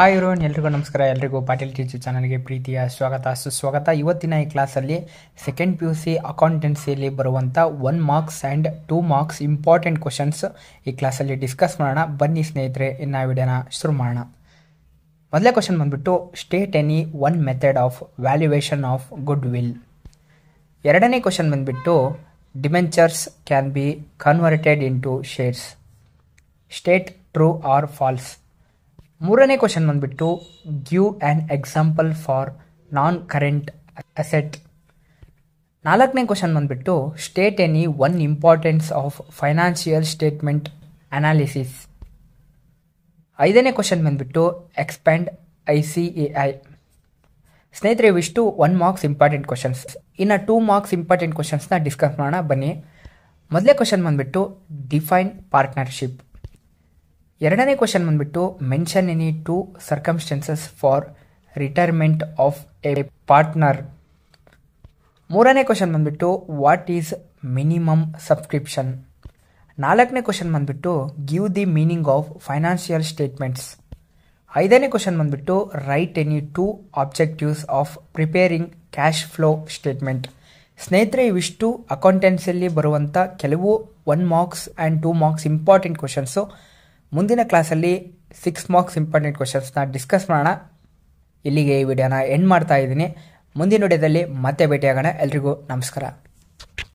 hi ಇರೋನ್ ಎಲ್ರಿಗೂ ನಮಸ್ಕಾರ ಎಲ್ರಿಗೂ ಪಾಟೀಲ್ ಟೀಚರ್ ಚಾನಲ್ಗೆ ಪ್ರೀತಿಯ ಸ್ವಾಗತ ಸುಸ್ವಾಗತ ಇವತ್ತಿನ ಈ ಕ್ಲಾಸಲ್ಲಿ ಸೆಕೆಂಡ್ ಪಿ ಯು ಸಿ ಅಕೌಂಟೆನ್ಸಿಯಲ್ಲಿ ಬರುವಂಥ one marks and two marks important questions ಈ ಕ್ಲಾಸಲ್ಲಿ ಡಿಸ್ಕಸ್ ಮಾಡೋಣ ಬನ್ನಿ ಸ್ನೇಹಿತರೆ ಇನ್ನು ವಿಡಿಯೋನ ಶುರು ಮಾಡೋಣ ಮೊದಲೇ ಕ್ವಶನ್ ಬಂದುಬಿಟ್ಟು state any one method of valuation of goodwill ಎರಡನೇ ಕ್ವಶನ್ ಬಂದುಬಿಟ್ಟು debentures can be converted into shares state true or false ಮೂರನೇ ಕ್ವಶನ್ ಬಂದ್ಬಿಟ್ಟು give an example for non current asset ನಾಲ್ಕನೇ ಕ್ವಶನ್ ಬಂದ್ಬಿಟ್ಟು state any one importance of financial statement analysis ಐದನೇ question ಬಂದ್ಬಿಟ್ಟು expand I C A I ಸ್ನೇಹಿತರೆ ಇವಿಷ್ಟು one marks important questions ಇನ್ನು two marks important ಕ್ವಶನ್ಸ್ನ ಡಿಸ್ಕಸ್ ಮಾಡೋಣ ಬನ್ನಿ ಮೊದಲೇ ಕ್ವಶನ್ ಬಂದ್ಬಿಟ್ಟು ಡಿಫೈನ್ ಪಾರ್ಟ್ನರ್ಶಿಪ್ ಎರಡನೇ ಕ್ವಶನ್ ಬಂದ್ಬಿಟ್ಟು mention any two circumstances for retirement of a partner ಮೂರನೇ ಕ್ವಶನ್ ಬಂದ್ಬಿಟ್ಟು ವಾಟ್ ಈಸ್ ಮಿನಿಮಮ್ ಸಬ್ಸ್ಕ್ರಿಪ್ಷನ್ ನಾಲ್ಕನೇ ಕ್ವಶನ್ ಬಂದ್ಬಿಟ್ಟು give the meaning of financial statements ಐದನೇ ಕ್ವಶನ್ ಬಂದ್ಬಿಟ್ಟು write any two objectives of preparing cash flow statement ಸ್ನೇಹಿತರೆ ಇವಿಷ್ಟು ಅಕೌಂಟೆನ್ಸಿಯಲ್ಲಿ ಬರುವಂಥ ಕೆಲವು one marks and two marks important questions ಮುಂದಿನ ಕ್ಲಾಸಲ್ಲಿ ಸಿಕ್ಸ್ ಮಾರ್ಕ್ಸ್ ಇಂಪಾರ್ಟೆಂಟ್ ಕ್ವಶನ್ಸ್ನ ಡಿಸ್ಕಸ್ ಮಾಡೋಣ ಇಲ್ಲಿಗೆ ಈ ವಿಡಿಯೋನ ಎಂಡ್ ಮಾಡ್ತಾ ಇದ್ದೀನಿ ಮುಂದಿನ ವಿಡಿಯೋದಲ್ಲಿ ಮತ್ತೆ ಭೇಟಿಯಾಗೋಣ ಎಲ್ರಿಗೂ ನಮಸ್ಕಾರ